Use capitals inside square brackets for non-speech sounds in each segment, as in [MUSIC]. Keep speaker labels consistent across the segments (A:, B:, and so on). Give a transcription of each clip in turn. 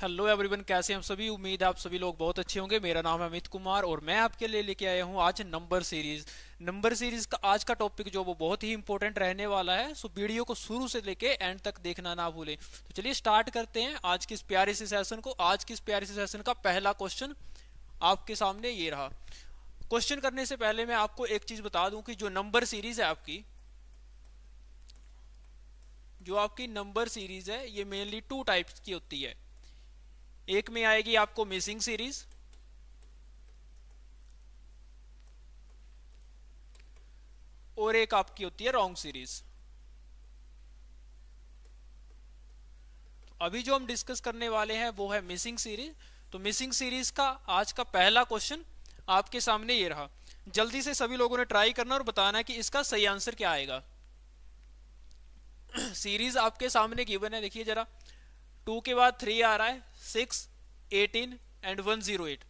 A: hello everyone कैसे हम सभी उम्मीद आप सभी लोग बहुत अच्छे होंगे मेरा नाम है अमित कुमार और मैं आपके लिए लेके आया हूँ आज नंबर सीरीज नंबर सीरीज का आज का टॉपिक जो वो बहुत ही इंपॉर्टेंट रहने वाला है सो वीडियो को शुरू से लेके एंड तक देखना ना भूलें तो चलिए स्टार्ट करते हैं आज की इस प्यारे से सेशन को आज की इस प्यारे से सेशन का पहला क्वेश्चन आपके सामने ये रहा क्वेश्चन करने से पहले मैं आपको एक चीज बता दूं कि जो नंबर सीरीज है आपकी जो आपकी नंबर सीरीज है ये मेनली टू टाइप्स की होती है एक में आएगी आपको मिसिंग सीरीज और एक आपकी होती है रॉन्ग सीरीज अभी जो हम डिस्कस करने वाले हैं वो है मिसिंग सीरीज तो मिसिंग सीरीज का आज का पहला क्वेश्चन आपके सामने ये रहा जल्दी से सभी लोगों ने ट्राई करना और बताना कि इसका सही आंसर क्या आएगा सीरीज [CLEARS THROAT] आपके सामने गिवन है देखिए जरा टू के बाद थ्री आ रहा है six eighteen and one zero eight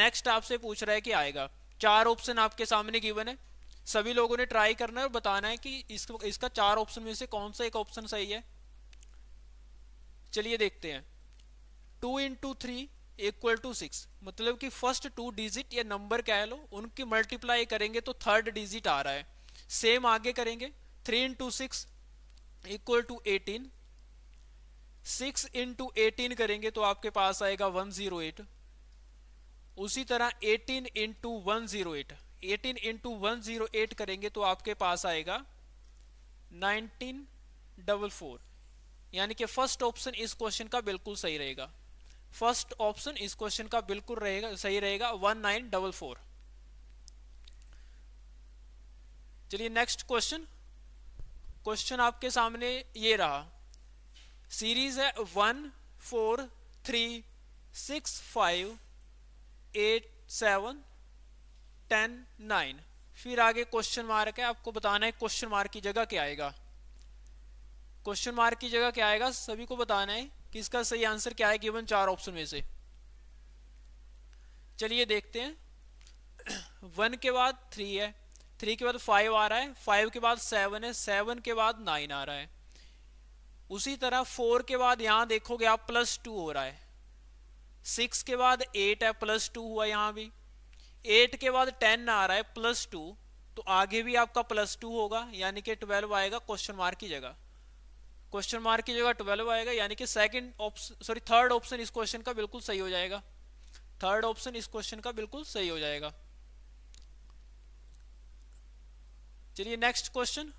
A: next आपसे पूछ रहा है कि आएगा चार ऑप्शन आपके सामने गिवन है सभी लोगों ने ट्राई करना है और बताना है कि इस, इसका चार ऑप्शन में से कौन सा एक ऑप्शन सही है चलिए देखते हैं two into three equal to six मतलब कि फर्स्ट टू डिजिट या नंबर कह लो उनकी मल्टीप्लाई करेंगे तो थर्ड डिजिट आ रहा है सेम आगे करेंगे three into six equal to eighteen six into eighteen करेंगे तो आपके पास आएगा वन जीरो एट उसी तरह eighteen into one zero eight eighteen into one zero eight करेंगे तो आपके पास आएगा नाइनटीन डबल फोर यानी कि फर्स्ट ऑप्शन इस क्वेश्चन का बिल्कुल सही रहेगा फर्स्ट ऑप्शन इस क्वेश्चन का बिल्कुल रहेगा सही रहेगा वन नाइन डबल फोर चलिए नेक्स्ट क्वेश्चन क्वेश्चन आपके सामने ये रहा सीरीज है one four three six five eight seven ten nine फिर आगे क्वेश्चन मार्क है आपको बताना है क्वेश्चन मार्क की जगह क्या आएगा क्वेश्चन मार्क की जगह क्या आएगा सभी को बताना है कि इसका सही आंसर क्या है गिवन चार ऑप्शन में से चलिए देखते हैं [CLEARS THROAT] वन के बाद थ्री है थ्री के बाद फाइव आ रहा है फाइव के बाद सेवन है सेवन के बाद नाइन आ रहा है उसी तरह फोर के बाद यहां देखोगे आप प्लस टू हो रहा है सिक्स के बाद एट है प्लस टू हुआ यहां भी एट के बाद टेन आ रहा है प्लस टू तो आगे भी आपका प्लस टू होगा यानी कि ट्वेल्व आएगा क्वेश्चन मार्क की जगह क्वेश्चन मार्क की जगह ट्वेल्व आएगा यानी कि second option sorry third option इस क्वेश्चन का बिल्कुल सही हो जाएगा थर्ड ऑप्शन इस क्वेश्चन का बिल्कुल सही हो जाएगा चलिए next question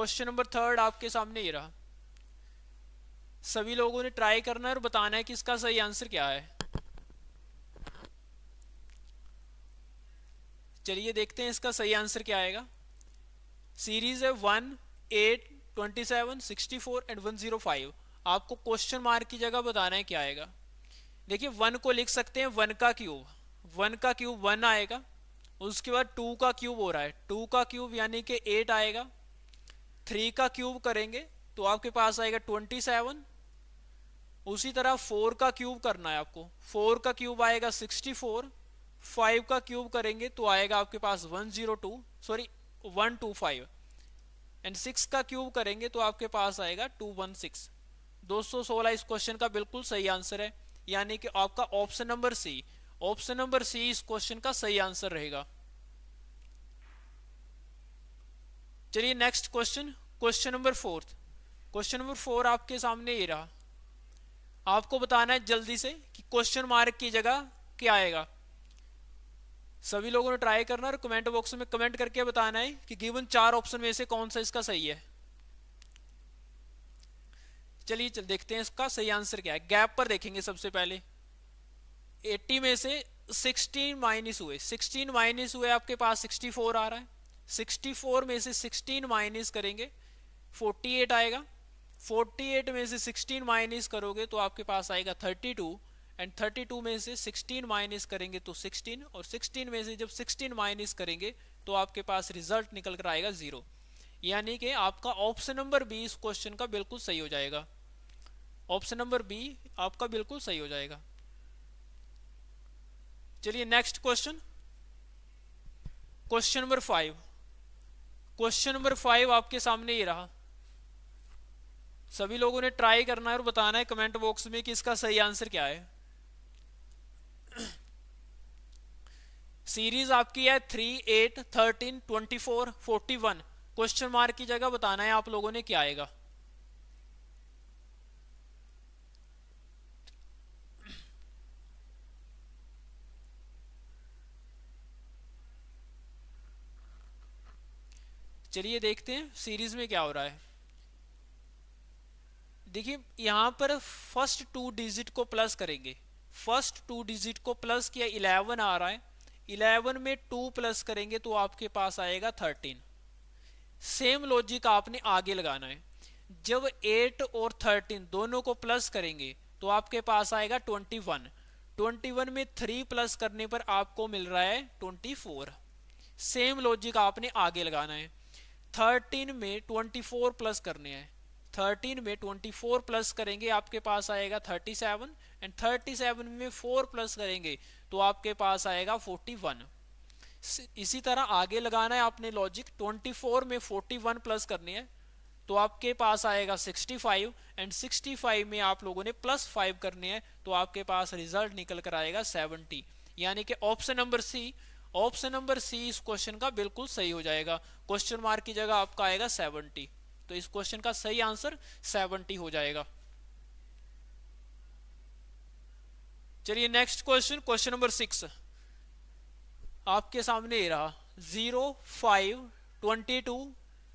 A: question number third आपके सामने ही रहा सभी लोगों ने ट्राई करना है और बताना है कि इसका सही आंसर क्या है चलिए देखते हैं इसका सही आंसर क्या आएगा सीरीज है one eight twenty seven sixty four and one zero five आपको क्वेश्चन मार्क की जगह बताना है क्या आएगा देखिए वन को लिख सकते हैं वन का क्यूब वन का क्यूब वन आएगा उसके बाद टू का क्यूब हो रहा है टू का क्यूब यानी कि एट आएगा थ्री का क्यूब करेंगे तो आपके पास आएगा ट्वेंटी सेवन उसी तरह फोर का क्यूब करना है आपको फोर का क्यूब आएगा सिक्सटी फोर फाइव का क्यूब करेंगे तो आएगा आपके पास one zero two sorry one two five and six का क्यूब करेंगे तो आपके पास आएगा टू वन सिक्स दो सौ सोलह इस क्वेश्चन का बिल्कुल सही आंसर है यानी कि आपका option number C option number C इस क्वेश्चन का सही आंसर रहेगा चलिए next question question number fourth question number four आपके सामने ये रहा आपको बताना है जल्दी से कि क्वेश्चन मार्क की जगह क्या आएगा सभी लोगों ने ट्राई करना और कमेंट बॉक्स में कमेंट करके बताना है कि गिवन चार ऑप्शन में से कौन सा इसका सही है चलिए चल देखते हैं इसका सही आंसर क्या है गैप पर देखेंगे सबसे पहले 80 में से 16 माइनस हुए 16 माइनस हुए आपके पास 64 आ रहा है 64 में से 16 माइनस करेंगे 48 आएगा 48 में से 16 माइनस करोगे तो आपके पास आएगा 32 एंड 32 में से 16 माइनस करेंगे तो 16 और 16 में से जब 16 माइनस करेंगे तो आपके पास रिजल्ट निकल कर आएगा ज़ीरो यानी कि आपका ऑप्शन नंबर बी इस क्वेश्चन का बिल्कुल सही हो जाएगा ऑप्शन नंबर बी आपका बिल्कुल सही हो जाएगा चलिए next question question number five question number five आपके सामने ही रहा सभी लोगों ने ट्राई करना है और बताना है कमेंट बॉक्स में कि इसका सही आंसर क्या है सीरीज आपकी है three eight thirteen twenty four forty one question mark की जगह बताना है आप लोगों ने क्या आएगा चलिए देखते हैं सीरीज में क्या हो रहा है देखिए यहाँ पर फर्स्ट टू डिजिट को प्लस करेंगे फर्स्ट टू डिजिट को प्लस किया इलेवन आ रहा है इलेवन में टू प्लस करेंगे तो आपके पास आएगा थर्टीन सेम लॉजिक आपने आगे लगाना है जब एट और थर्टीन दोनों को प्लस करेंगे तो आपके पास आएगा ट्वेंटी वन ट्वेंटी वन में थ्री प्लस करने पर आपको मिल रहा है ट्वेंटी फोर सेम लॉजिक आपने आगे लगाना है थर्टीन में ट्वेंटी फोर प्लस करने हैं 13 में 24 प्लस करेंगे आपके पास आएगा 37 सेवन एंड थर्टी में 4 प्लस करेंगे तो आपके पास आएगा 41 इसी तरह आगे लगाना है आपने लॉजिक 24 में 41 प्लस करनी है तो आपके पास आएगा 65 एंड 65 में आप लोगों ने प्लस 5 करनी है तो आपके पास रिजल्ट निकल कर आएगा 70 यानी कि option number C option number C इस क्वेश्चन का बिल्कुल सही हो जाएगा क्वेश्चन मार्क की जगह आपका आएगा सेवनटी तो इस क्वेश्चन का सही आंसर 70 हो जाएगा चलिए next question question number six आपके सामने ये रहा zero five twenty two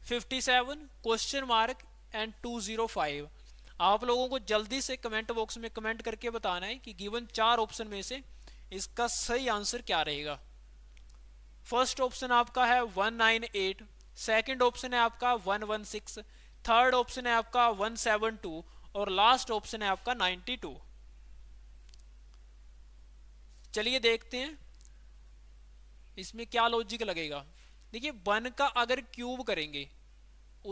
A: fifty seven question mark and two zero five आप लोगों को जल्दी से कमेंट बॉक्स में कमेंट करके बताना है कि गिवन चार ऑप्शन में से इसका सही आंसर क्या रहेगा फर्स्ट ऑप्शन आपका है one nine eight second option है आपका one one six third option है आपका वन सेवन टू और लास्ट ऑप्शन है आपका टू चलिए देखते हैं इसमें क्या लॉजिक लगेगा देखिए वन का अगर क्यूब करेंगे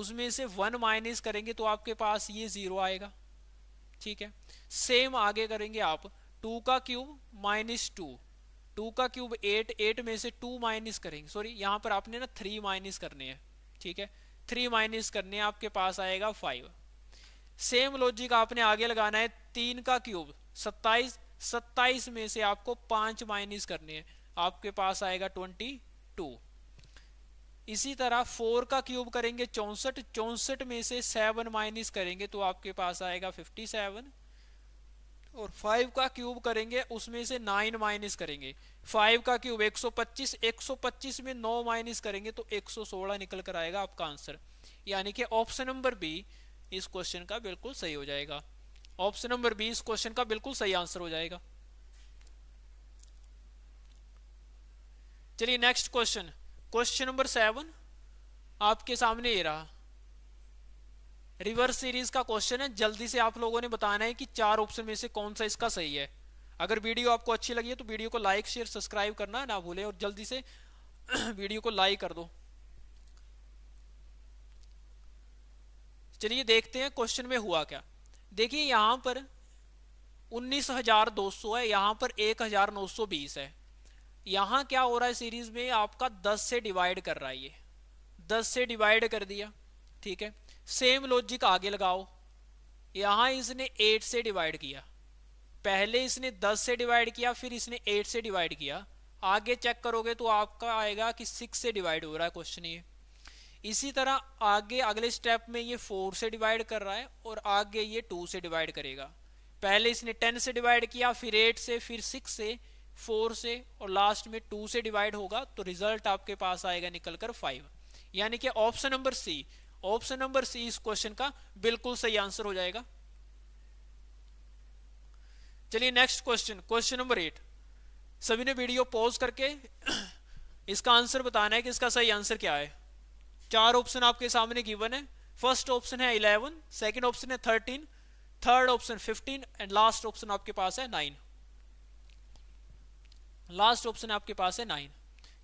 A: उसमें से वन माइनस करेंगे तो आपके पास ये जीरो आएगा ठीक है सेम आगे करेंगे आप टू का क्यूब माइनस टू टू का क्यूब एट एट में से टू माइनस करेंगे सॉरी यहाँ पर आपने ना थ्री माइनस करने हैं ठीक है थ्री माइनस करने हैं आपके पास आएगा फाइव सेम लॉजिक आपने आगे लगाना है तीन का क्यूब सत्ताईस सत्ताईस में से आपको पांच माइनस करने हैं आपके पास आएगा ट्वेंटी टू इसी तरह फोर का क्यूब करेंगे चौंसठ चौंसठ में से सेवन माइनस करेंगे तो आपके पास आएगा फिफ्टी सेवन और फाइव का क्यूब करेंगे उसमें से नाइन माइनस करेंगे फाइव का क्यूब 125 125 में नौ माइनस करेंगे तो 116 निकल कर आएगा आपका आंसर यानी कि ऑप्शन नंबर बी इस क्वेश्चन का बिल्कुल सही हो जाएगा ऑप्शन नंबर बी इस क्वेश्चन का बिल्कुल सही आंसर हो जाएगा चलिए next question question number seven आपके सामने ये रहा रिवर्स सीरीज का क्वेश्चन है जल्दी से आप लोगों ने बताना है कि चार ऑप्शन में से कौन सा इसका सही है अगर वीडियो आपको अच्छी लगी है तो वीडियो को लाइक शेयर सब्सक्राइब करना ना भूले और जल्दी से [CLEARS THROAT] वीडियो को लाइक कर दो चलिए देखते हैं क्वेश्चन में हुआ क्या देखिए यहां पर 19,200 है यहां पर 1,920 है यहां क्या हो रहा है सीरीज में आपका 10 से डिवाइड कर रहा है ये 10 से डिवाइड कर दिया ठीक है सेम लॉजिक आगे लगाओ यहां इसने एट से डिवाइड किया पहले इसने दस से डिवाइड किया फिर इसने एट से डिवाइड किया आगे चेक करोगे तो आपका आएगा कि सिक्स से डिवाइड हो रहा है क्वेश्चन ये इसी तरह आगे अगले स्टेप में ये फोर से डिवाइड कर रहा है और आगे ये टू से डिवाइड करेगा पहले इसने टेन से डिवाइड किया फिर एट से फिर सिक्स से फोर से और लास्ट में टू से डिवाइड होगा तो रिजल्ट आपके पास आएगा निकलकर फाइव यानी कि option number C option number C इस क्वेश्चन का बिल्कुल सही आंसर हो जाएगा चलिए next question question number eight सभी ने वीडियो पॉज करके [CLEARS THROAT] इसका आंसर बताना है कि इसका सही आंसर क्या है चार ऑप्शन आपके सामने गिवन है फर्स्ट ऑप्शन है इलेवन सेकेंड ऑप्शन है thirteen third option fifteen and last option आपके पास है नाइन लास्ट ऑप्शन आपके पास है नाइन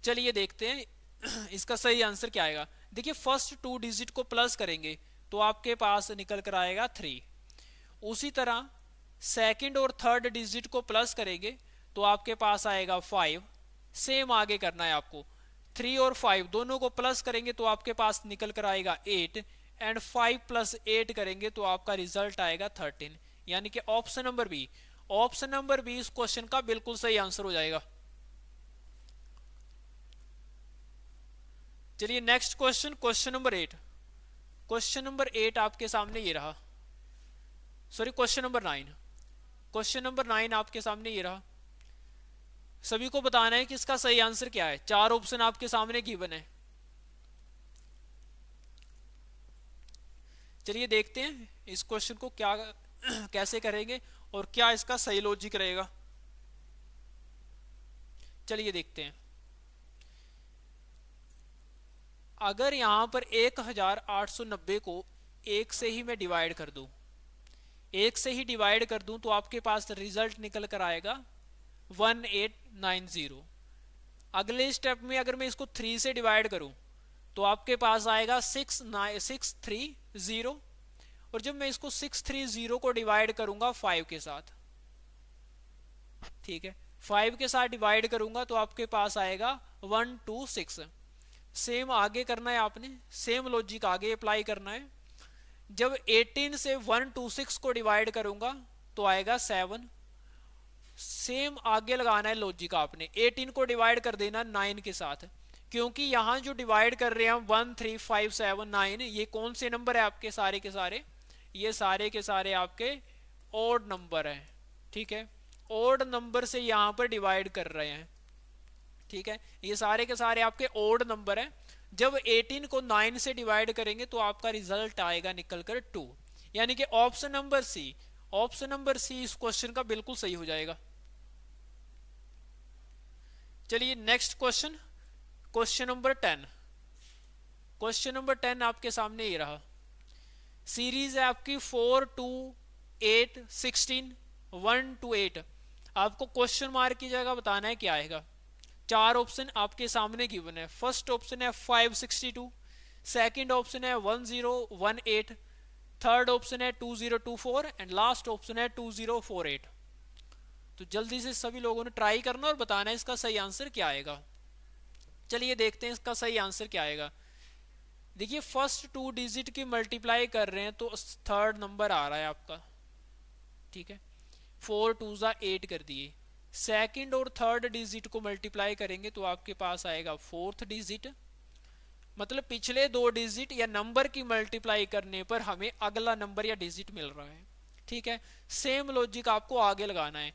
A: चलिए देखते हैं [CLEARS THROAT] इसका सही आंसर क्या आएगा देखिए फर्स्ट टू डिजिट को प्लस करेंगे तो आपके पास निकल कर आएगा थ्री उसी तरह सेकंड और थर्ड डिजिट को प्लस करेंगे तो आपके पास आएगा फाइव सेम आगे करना है आपको थ्री और फाइव दोनों को प्लस करेंगे तो आपके पास निकल कर आएगा eight and five plus eight करेंगे तो आपका रिजल्ट आएगा थर्टीन यानी कि option number B option number B इस क्वेश्चन का बिल्कुल सही आंसर हो जाएगा चलिए next question question number eight question number eight आपके सामने ये रहा sorry question number nine question number nine आपके सामने ये रहा सभी को बताना है कि इसका सही आंसर क्या है चार ऑप्शन आपके सामने गिवन है चलिए देखते हैं इस क्वेश्चन को क्या [CLEARS THROAT] कैसे करेंगे और क्या इसका सही लॉजिक रहेगा चलिए देखते हैं अगर यहाँ पर एक हजार आठ सौ नब्बे को एक से ही मैं डिवाइड कर दू एक से ही डिवाइड कर दू तो आपके पास रिजल्ट निकल कर आएगा वन एट नाइन ज़ीरो अगले स्टेप में अगर मैं इसको थ्री से डिवाइड करूँ तो आपके पास आएगा six nine six three zero और जब मैं इसको सिक्स थ्री ज़ीरो को डिवाइड करूंगा फाइव के साथ ठीक है फाइव के साथ डिवाइड करूंगा तो आपके पास आएगा वन टू सिक्स सेम आगे करना है आपने सेम लॉजिक आगे अप्लाई करना है जब 18 से 126 को डिवाइड करूंगा तो आएगा 7 सेम आगे लगाना है लॉजिक आपने 18 को डिवाइड कर देना 9 के साथ क्योंकि यहां जो डिवाइड कर रहे हैं one three five seven nine ये कौन से नंबर है आपके सारे के सारे ये सारे के सारे आपके ओड नंबर है ठीक है ओड नंबर से यहाँ पर डिवाइड कर रहे हैं ठीक है ये सारे के सारे आपके ओड नंबर हैं जब 18 को 9 से डिवाइड करेंगे तो आपका रिजल्ट आएगा निकल कर टू यानी कि option number C option number C इस क्वेश्चन का बिल्कुल सही हो जाएगा चलिए next question question number ten question number ten आपके सामने ये रहा सीरीज है आपकी four two eight sixteen one two eight आपको क्वेश्चन मार्क की जगह बताना है क्या आएगा चार ऑप्शन आपके सामने गिवन है फर्स्ट ऑप्शन है 562 सेकेंड ऑप्शन है 1018 थर्ड ऑप्शन है 2024 एंड लास्ट ऑप्शन है 2048 तो जल्दी से सभी लोगों ने ट्राई करना और बताना है इसका सही आंसर क्या आएगा चलिए देखते हैं इसका सही आंसर क्या आएगा देखिए फर्स्ट टू डिजिट की मल्टीप्लाई कर रहे हैं तो थर्ड नंबर आ रहा है आपका ठीक है फोर टू ज़ा एट कर दिए सेकंड और थर्ड डिजिट को मल्टीप्लाई करेंगे तो आपके पास आएगा फोर्थ डिजिट मतलब पिछले दो डिजिट या नंबर की मल्टीप्लाई करने पर हमें अगला नंबर या डिजिट मिल रहा है ठीक है सेम लॉजिक आपको आगे लगाना है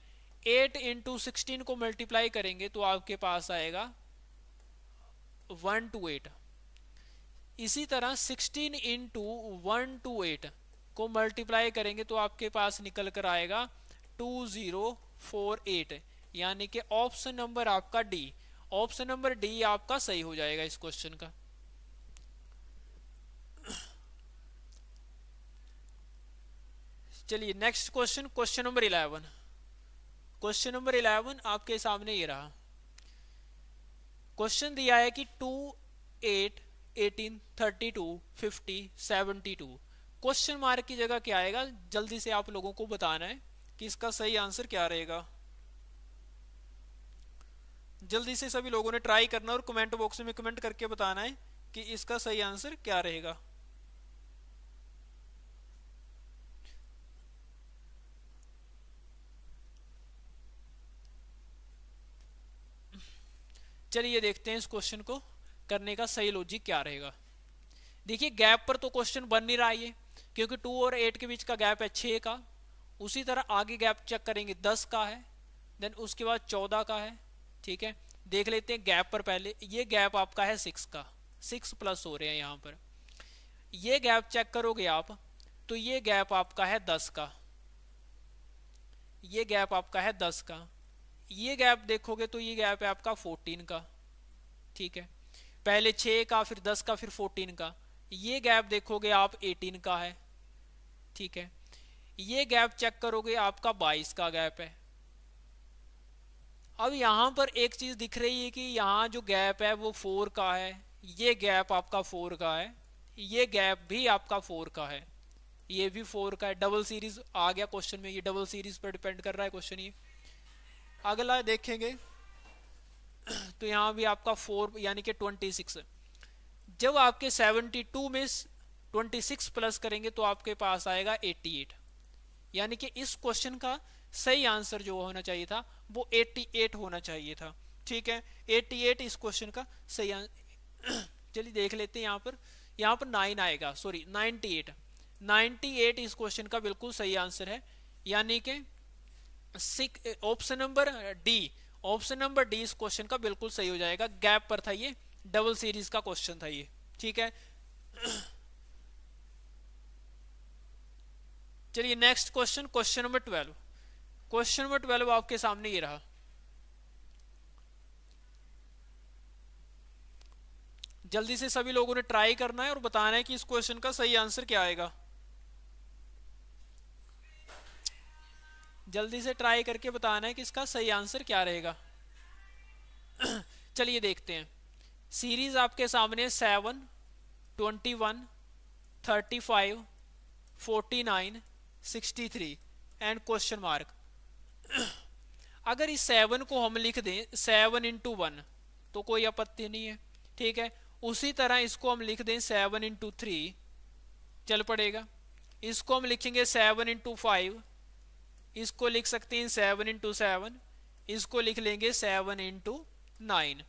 A: एट इंटू सिक्सटीन को मल्टीप्लाई करेंगे तो आपके पास आएगा वन टू एट इसी तरह sixteen into one two eight को मल्टीप्लाई करेंगे तो आपके पास निकल कर आएगा टू जीरो फोर एट यानी कि ऑप्शन नंबर आपका डी ऑप्शन नंबर डी आपका सही हो जाएगा इस क्वेश्चन का चलिए next question question number eleven question number eleven आपके सामने ये रहा क्वेश्चन दिया है कि two eight eighteen thirty two fifty seventy two question mark की जगह क्या आएगा जल्दी से आप लोगों को बताना है कि इसका सही आंसर क्या रहेगा जल्दी से सभी लोगों ने ट्राई करना और कमेंट बॉक्स में कमेंट करके बताना है कि इसका सही आंसर क्या रहेगा चलिए देखते हैं इस क्वेश्चन को करने का सही लॉजिक क्या रहेगा देखिए गैप पर तो क्वेश्चन बन नहीं रहा ये क्योंकि टू और एट के बीच का गैप है छः का उसी तरह आगे गैप चेक करेंगे दस का है देन उसके बाद चौदह का है ठीक है देख लेते हैं गैप पर पहले ये गैप आपका है सिक्स का सिक्स प्लस हो रहे हैं यहाँ पर ये गैप चेक करोगे आप तो ये गैप आपका है दस का ये गैप आपका है दस का ये गैप देखोगे तो ये गैप है आपका फोर्टीन का ठीक है पहले छः का फिर दस का फिर फोर्टीन का ये गैप देखोगे आप एटीन का है ठीक है ये गैप चेक करोगे आपका बाईस का गैप है अब यहाँ पर एक चीज़ दिख रही है कि यहाँ जो गैप है वो फोर का है ये गैप आपका फोर का है ये गैप भी आपका फोर का है ये भी फोर का है डबल सीरीज आ गया क्वेश्चन में ये डबल सीरीज पर डिपेंड कर रहा है क्वेश्चन ये अगला देखेंगे [CLEARS THROAT] तो यहाँ भी आपका फोर यानी कि ट्वेंटी सिक्स जब आपके सेवेंटी टू में ट्वेंटी सिक्स प्लस करेंगे तो आपके पास आएगा एट्टी एट यानी कि इस क्वेश्चन का सही आंसर जो होना चाहिए था वो 88 होना चाहिए था ठीक है 88 इस क्वेश्चन का सही आंसर [COUGHS] चलिए देख लेते हैं यहाँ पर यहाँ पर नाइन आएगा सॉरी 98 98 इस क्वेश्चन का बिल्कुल सही आंसर है यानी कि option number D option number D इस क्वेश्चन का बिल्कुल सही हो जाएगा गैप पर था ये डबल सीरीज का क्वेश्चन था ये ठीक है [COUGHS] चलिए next question question number twelve question number twelve आपके सामने ये रहा जल्दी से सभी लोगों ने ट्राई करना है और बताना है कि इस क्वेश्चन का सही आंसर क्या आएगा जल्दी से ट्राई करके बताना है कि इसका सही आंसर क्या रहेगा चलिए देखते हैं सीरीज आपके सामने seven twenty one thirty five forty nine sixty three and question mark अगर इस सेवन को हम लिख दें सेवन इंटू वन तो कोई आपत्ति नहीं है ठीक है उसी तरह इसको हम लिख दें सेवन इंटू थ्री चल पड़ेगा इसको हम लिखेंगे सेवन इंटू फाइव इसको लिख सकते हैं सेवन इंटू सेवन इसको लिख लेंगे सेवन इंटू नाइन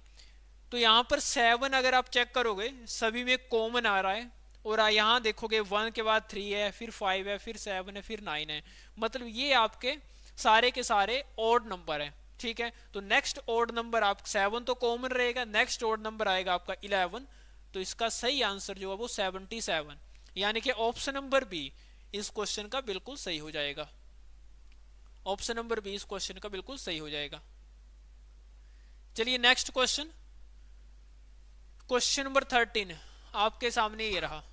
A: तो यहाँ पर सेवन अगर आप चेक करोगे सभी में कॉमन आ रहा है और यहाँ देखोगे वन के बाद थ्री है फिर फाइव है फिर सेवन है फिर नाइन है मतलब ये आपके सारे के सारे ओड नंबर हैं ठीक है तो नेक्स्ट ओड नंबर आप सेवन तो कॉमन रहेगा नेक्स्ट ओड नंबर आएगा आपका इलेवन तो इसका सही आंसर जो है वो सेवनटी सेवन यानी कि ऑप्शन नंबर बी इस क्वेश्चन का बिल्कुल सही हो जाएगा ऑप्शन नंबर बी इस क्वेश्चन का बिल्कुल सही हो जाएगा चलिए next question question number thirteen आपके सामने ये रहा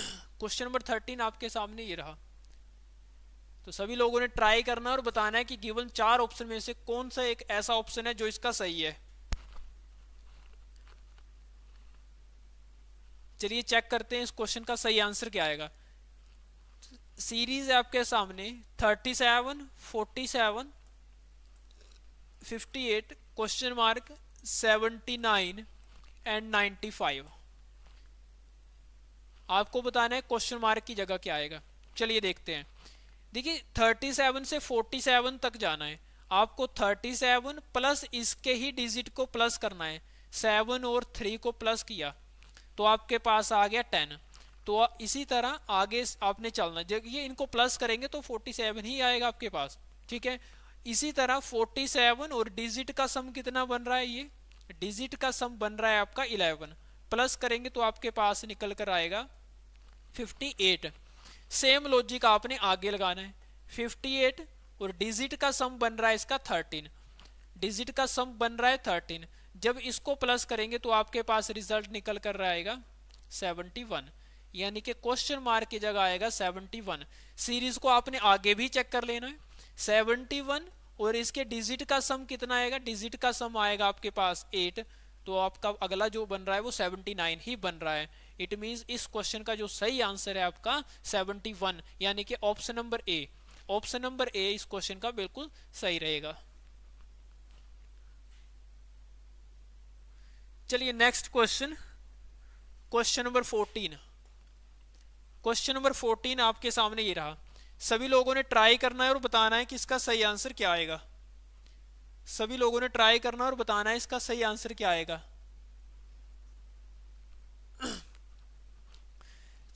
A: क्वेश्चन नंबर थर्टीन आपके सामने ये रहा तो सभी लोगों ने ट्राई करना और बताना है कि गिवन चार ऑप्शन में से कौन सा एक ऐसा ऑप्शन है जो इसका सही है चलिए चेक करते हैं इस क्वेश्चन का सही आंसर क्या आएगा सीरीज है आपके सामने thirty seven forty seven fifty eight question mark seventy nine and ninety five आपको बताना है क्वेश्चन मार्क की जगह क्या आएगा चलिए देखते हैं देखिए 37 से 47 तक जाना है आपको 37 प्लस इसके ही डिजिट को प्लस करना है सेवन और थ्री को प्लस किया तो आपके पास आ गया टेन तो इसी तरह आगे आपने चलना जब ये इनको प्लस करेंगे तो 47 ही आएगा आपके पास ठीक है इसी तरह 47 और डिजिट का सम कितना बन रहा है ये डिजिट का सम बन रहा है आपका 11 प्लस करेंगे तो आपके पास निकल कर आएगा एट सेम लॉजिक आपने आगे लगाना है 58 और डिजिट का सम बन रहा है इसका 13 डिजिट का सम बन रहा है 13 जब इसको प्लस करेंगे तो आपके पास रिजल्ट निकल कर रहा आएगा 71 यानी कि क्वेश्चन मार्क की जगह आएगा 71 सीरीज को आपने आगे भी चेक कर लेना है 71 और इसके डिजिट का सम कितना आएगा डिजिट का सम आएगा आपके पास एट तो आपका अगला जो बन रहा है वो 79 ही बन रहा है इट मींस इस क्वेश्चन का जो सही आंसर है आपका 71 यानी कि option number A option number A इस क्वेश्चन का बिल्कुल सही रहेगा चलिए next question question number 14 question number 14 आपके सामने ये रहा सभी लोगों ने ट्राई करना है और बताना है कि इसका सही आंसर क्या आएगा सभी लोगों ने ट्राई करना और बताना है इसका सही आंसर क्या आएगा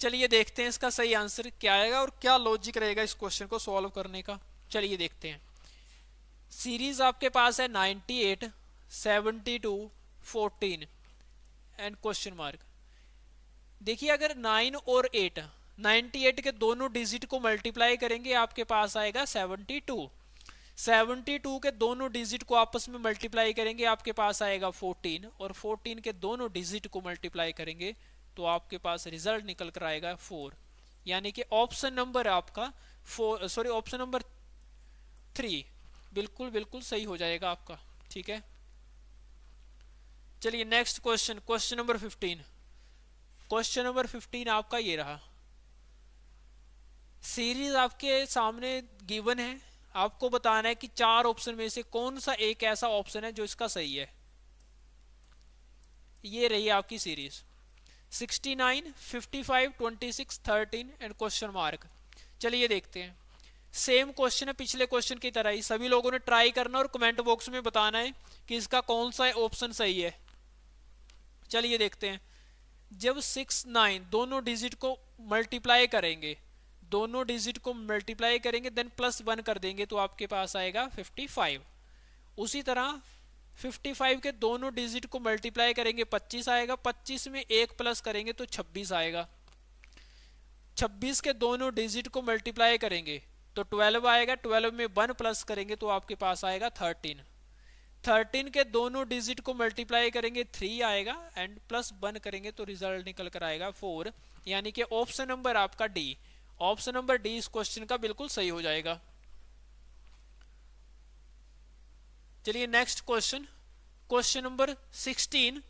A: चलिए देखते हैं इसका सही आंसर क्या आएगा और क्या लॉजिक रहेगा इस क्वेश्चन को सॉल्व करने का चलिए देखते हैं सीरीज आपके पास है 98, 72, 14 एंड क्वेश्चन मार्क देखिए अगर 9 और 8 98 के दोनों डिजिट को मल्टीप्लाई करेंगे आपके पास आएगा 72 72 के दोनों डिजिट को आपस में मल्टीप्लाई करेंगे आपके पास आएगा 14 और 14 के दोनों डिजिट को मल्टीप्लाई करेंगे तो आपके पास रिजल्ट निकल कर आएगा फोर यानी कि ऑप्शन नंबर आपका four sorry option number three बिल्कुल बिल्कुल सही हो जाएगा आपका ठीक है चलिए next question question number fifteen question number fifteen आपका ये रहा सीरीज आपके सामने गिवन है आपको बताना है कि चार ऑप्शन में से कौन सा एक ऐसा ऑप्शन है जो इसका सही है ये रही आपकी सीरीज़ 69, 55, 26, 13 एंड क्वेश्चन मार्क चलिए देखते हैं सेम क्वेश्चन है पिछले क्वेश्चन की तरह ही सभी लोगों ने ट्राई करना और कमेंट बॉक्स में बताना है कि इसका कौन सा ऑप्शन सही है चलिए देखते हैं जब सिक्स नाइन दोनों डिजिट को मल्टीप्लाई करेंगे दोनों डिजिट को मल्टीप्लाई करेंगे देन प्लस वन कर देंगे तो आपके पास आएगा फिफ्टी फाइव उसी तरह 55 के दोनों डिजिट को मल्टीप्लाई करेंगे 25 आएगा 25 में एक प्लस करेंगे तो 26 आएगा 26 के दोनों डिजिट को मल्टीप्लाई करेंगे तो 12 आएगा 12 में वन प्लस करेंगे तो आपके पास आएगा 13 13 के दोनों डिजिट को मल्टीप्लाई करेंगे 3 आएगा एंड प्लस वन करेंगे तो रिजल्ट निकल कर आएगा 4 यानी कि ऑप्शन नंबर आपका डी ऑप्शन नंबर डी इस क्वेश्चन का बिल्कुल सही हो जाएगा चलिए next question question number sixteen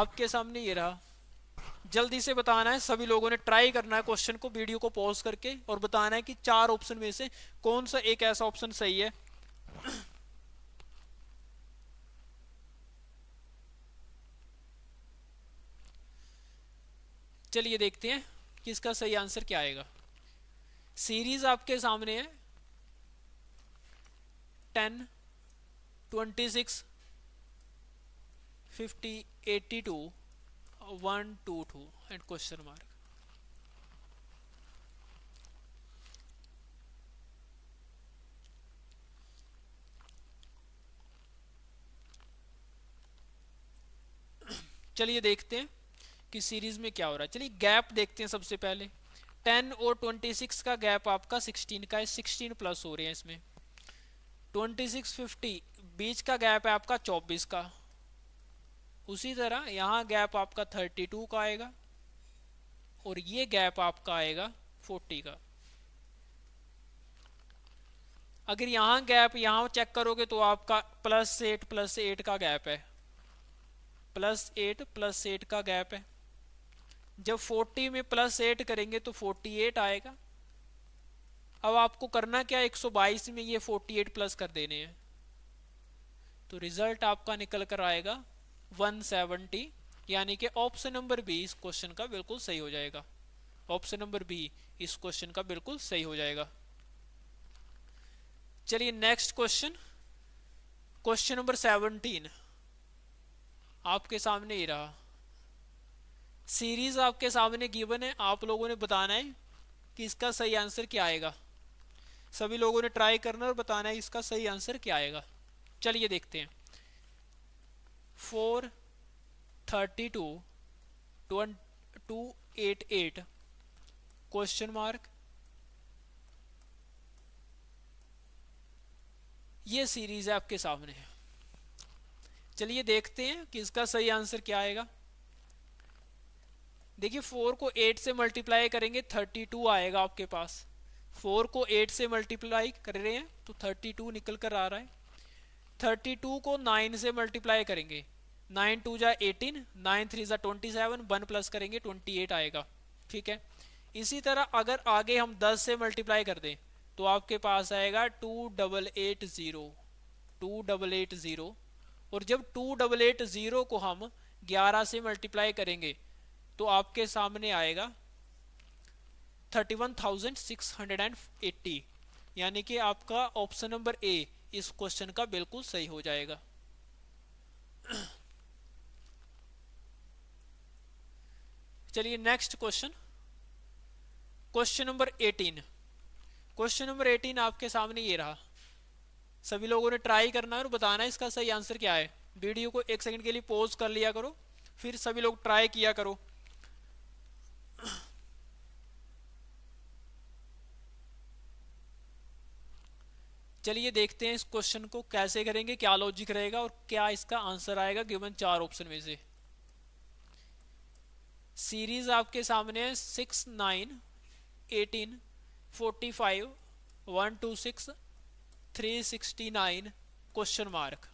A: आपके सामने ये रहा जल्दी से बताना है सभी लोगों ने ट्राई करना है क्वेश्चन को वीडियो को पॉज करके और बताना है कि चार ऑप्शन में से कौन सा एक ऐसा ऑप्शन सही है चलिए देखते हैं कि इसका सही आंसर क्या आएगा सीरीज आपके सामने है ten twenty six fifty eighty two one two two and question mark चलिए देखते हैं कि सीरीज में क्या हो रहा है चलिए गैप देखते हैं सबसे पहले टेन और ट्वेंटी सिक्स का गैप आपका सिक्सटीन का है सिक्सटीन प्लस हो रहे हैं इसमें ट्वेंटी सिक्स फिफ्टी बीच का गैप है आपका चौबीस का उसी तरह यहाँ गैप आपका थर्टी टू का आएगा और ये गैप आपका आएगा फोर्टी का अगर यहाँ गैप यहाँ चेक करोगे तो आपका प्लस एट प्लस एट का गैप है प्लस एट प्लस एट का गैप है जब फोर्टी में प्लस एट करेंगे तो फोर्टी एट आएगा अब आपको करना क्या 122 में ये 48 प्लस कर देने हैं तो रिजल्ट आपका निकल कर आएगा 170 यानी कि ऑप्शन नंबर बी इस क्वेश्चन का बिल्कुल सही हो जाएगा ऑप्शन नंबर बी इस क्वेश्चन का बिल्कुल सही हो जाएगा चलिए next question question number seventeen आपके सामने ही रहा सीरीज आपके सामने गिवन है आप लोगों ने बताना है कि इसका सही आंसर क्या आएगा सभी लोगों ने ट्राई करना और बताना है इसका सही आंसर क्या आएगा चलिए देखते हैं four thirty two two eight eight question mark ये सीरीज है आपके सामने है चलिए देखते हैं कि इसका सही आंसर क्या आएगा देखिए फोर को एट से मल्टीप्लाई करेंगे थर्टी टू आएगा आपके पास फोर को एट से मल्टीप्लाई कर रहे हैं तो थर्टी टू निकल कर आ रहा है थर्टी टू को नाइन से मल्टीप्लाई करेंगे नाइन टू जा एटीन नाइन थ्री जा ट्वेंटी सेवन वन प्लस करेंगे ट्वेंटी एट आएगा ठीक है इसी तरह अगर आगे हम दस से मल्टीप्लाई कर दें तो आपके पास आएगा two double eight zero two double eight zero और जब टू डबल एट ज़ीरो को हम ग्यारह से मल्टीप्लाई करेंगे तो आपके सामने आएगा 31,680 यानी कि आपका ऑप्शन नंबर ए इस क्वेश्चन का बिल्कुल सही हो जाएगा चलिए next question question number 18 question number 18 आपके सामने ये रहा सभी लोगों ने ट्राई करना है और बताना है इसका सही आंसर क्या है वीडियो को एक सेकंड के लिए पॉज कर लिया करो फिर सभी लोग ट्राई किया करो चलिए देखते हैं इस क्वेश्चन को कैसे करेंगे क्या लॉजिक रहेगा और क्या इसका आंसर आएगा गिवन चार ऑप्शन में से सीरीज आपके सामने है six nine eighteen forty five one two six three sixty nine question mark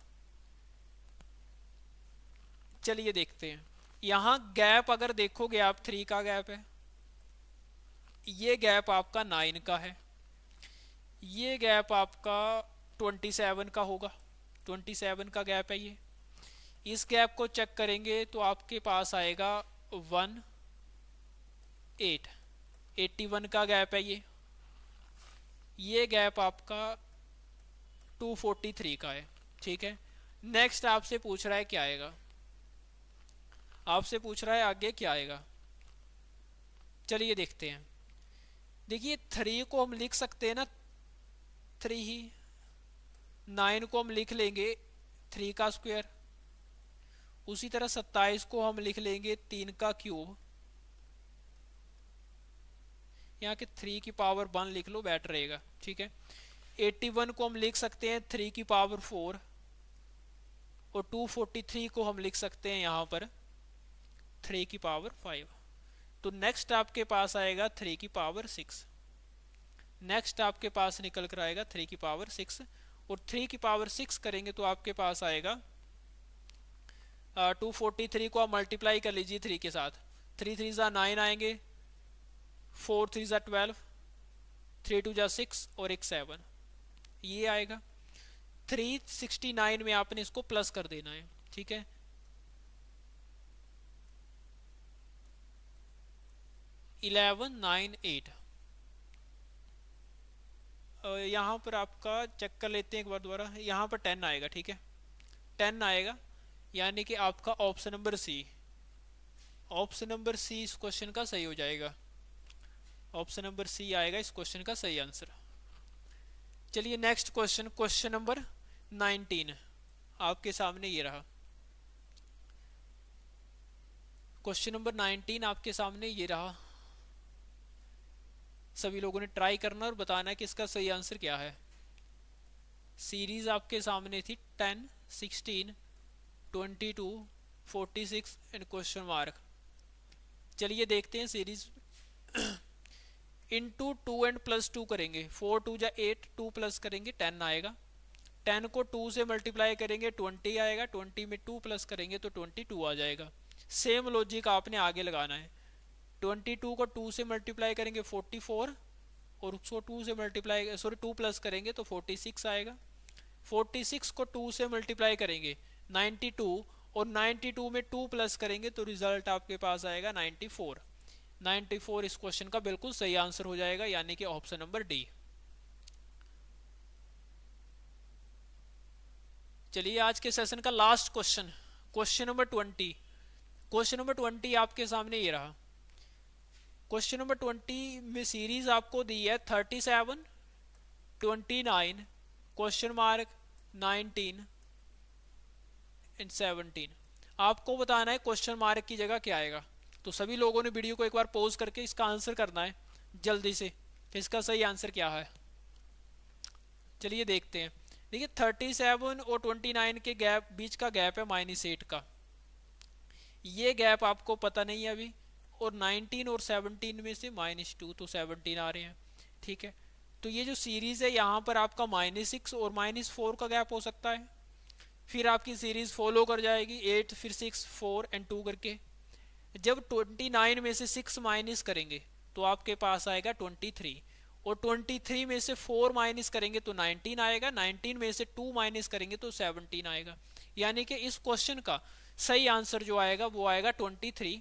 A: चलिए देखते हैं यहाँ गैप अगर देखोगे आप थ्री का गैप है ये गैप आपका नाइन का है ये गैप आपका 27 का होगा 27 का गैप है ये इस गैप को चेक करेंगे तो आपके पास आएगा वन एट एट्टी वन का गैप है ये ये गैप आपका 243 का है ठीक है नेक्स्ट आपसे पूछ रहा है क्या आएगा आपसे पूछ रहा है आगे क्या आएगा चलिए देखते हैं देखिए थ्री को हम लिख सकते हैं ना थ्री ही नाइन को हम लिख लेंगे थ्री का स्क्वायर उसी तरह सत्ताईस को हम लिख लेंगे तीन का क्यूब यहाँ के थ्री की पावर वन लिख लो बेटर रहेगा ठीक है एट्टी वन को हम लिख सकते हैं थ्री की पावर फोर और टू फोर्टी थ्री को हम लिख सकते हैं यहाँ पर थ्री की पावर फाइव तो नेक्स्ट आपके पास आएगा थ्री की पावर सिक्स नेक्स्ट आपके पास निकल कर आएगा थ्री की पावर सिक्स और थ्री की पावर सिक्स करेंगे तो आपके पास आएगा टू फोर्टी थ्री को आप मल्टीप्लाई कर लीजिए थ्री के साथ थ्री थ्री ज़ा नाइन आएंगे फोर थ्री ज़ा ट्वेल्व थ्री टू ज़ा सिक्स और एक सेवन ये आएगा थ्री सिक्सटी नाइन में आपने इसको प्लस कर देना है ठीक है इलेवन नाइन एट यहाँ पर आपका चेक कर लेते हैं एक बार दोबारा यहाँ पर टेन आएगा ठीक है टेन आएगा यानी कि आपका option number C option number C इस क्वेश्चन का सही हो जाएगा ऑप्शन नंबर सी आएगा इस क्वेश्चन का सही आंसर चलिए next question question number nineteen आपके सामने ये रहा क्वेश्चन नंबर नाइनटीन आपके सामने ये रहा सभी लोगों ने ट्राई करना और बताना कि इसका सही आंसर क्या है सीरीज आपके सामने थी ten sixteen twenty two forty six and question mark चलिए देखते हैं सीरीज इन two two and plus two करेंगे फोर टू या एट टू प्लस करेंगे टेन आएगा टेन को टू से मल्टीप्लाई करेंगे ट्वेंटी आएगा ट्वेंटी में टू प्लस करेंगे तो ट्वेंटी टू आ जाएगा सेम लॉजिक आपने आगे लगाना है ट्वेंटी टू को टू से मल्टीप्लाई करेंगे फोर्टी फोर और उसको टू से मल्टीप्लाई सॉरी टू प्लस करेंगे तो फोर्टी सिक्स आएगा फोर्टी सिक्स को टू से मल्टीप्लाई करेंगे नाइन्टी टू और नाइन्टी टू में टू प्लस करेंगे तो रिजल्ट आपके पास आएगा नाइन्टी फोर नाइन्टी फोर इस क्वेश्चन का बिल्कुल सही आंसर हो जाएगा यानी कि ऑप्शन नंबर डी चलिए आज के सेशन का last question question number twenty question number twenty आपके सामने ये रहा क्वेश्चन नंबर ट्वेंटी में सीरीज आपको दी है thirty seven twenty nine question mark nineteen and seventeen आपको बताना है क्वेश्चन मार्क की जगह क्या आएगा तो सभी लोगों ने वीडियो को एक बार पोज करके इसका आंसर करना है जल्दी से इसका सही आंसर क्या है चलिए देखते हैं देखिए थर्टी सेवन और ट्वेंटी नाइन के गैप बीच का गैप है माइनस एट का ये गैप आपको पता नहीं है अभी और 19 और 17 में से माइनस टू तो 17 आ रहे हैं ठीक है तो ये जो सीरीज़ है यहाँ पर आपका माइनस सिक्स और माइनस फोर का गैप हो सकता है फिर आपकी सीरीज़ फॉलो कर जाएगी एट फिर सिक्स फोर एंड टू करके जब 29 में से सिक्स माइनस करेंगे तो आपके पास आएगा ट्वेंटी थ्री और ट्वेंटी थ्री में से फोर माइनस करेंगे तो नाइनटीन आएगा नाइनटीन में से टू माइनस करेंगे तो सेवनटीन आएगा यानी कि इस क्वेश्चन का सही आंसर जो आएगा वो आएगा ट्वेंटी थ्री